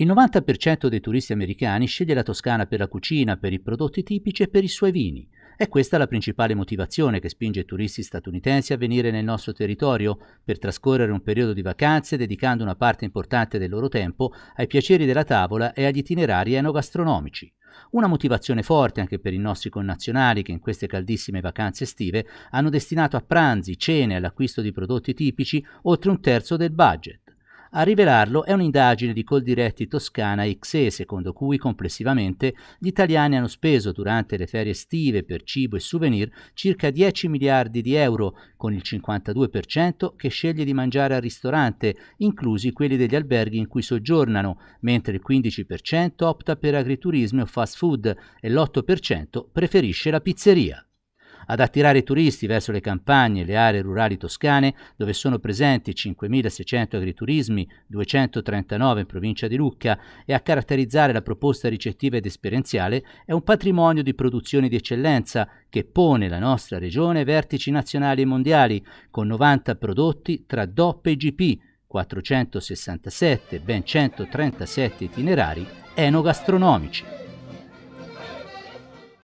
Il 90% dei turisti americani sceglie la Toscana per la cucina, per i prodotti tipici e per i suoi vini. È questa la principale motivazione che spinge i turisti statunitensi a venire nel nostro territorio per trascorrere un periodo di vacanze dedicando una parte importante del loro tempo ai piaceri della tavola e agli itinerari enogastronomici. Una motivazione forte anche per i nostri connazionali che in queste caldissime vacanze estive hanno destinato a pranzi, cene e all'acquisto di prodotti tipici oltre un terzo del budget. A rivelarlo è un'indagine di Coldiretti Toscana XE, secondo cui complessivamente gli italiani hanno speso durante le ferie estive per cibo e souvenir circa 10 miliardi di euro, con il 52% che sceglie di mangiare al ristorante, inclusi quelli degli alberghi in cui soggiornano, mentre il 15% opta per agriturismo e fast food e l'8% preferisce la pizzeria ad attirare turisti verso le campagne e le aree rurali toscane, dove sono presenti 5.600 agriturismi, 239 in provincia di Lucca, e a caratterizzare la proposta ricettiva ed esperienziale è un patrimonio di produzioni di eccellenza che pone la nostra regione ai vertici nazionali e mondiali, con 90 prodotti tra DOP e GP, 467, ben 137 itinerari enogastronomici.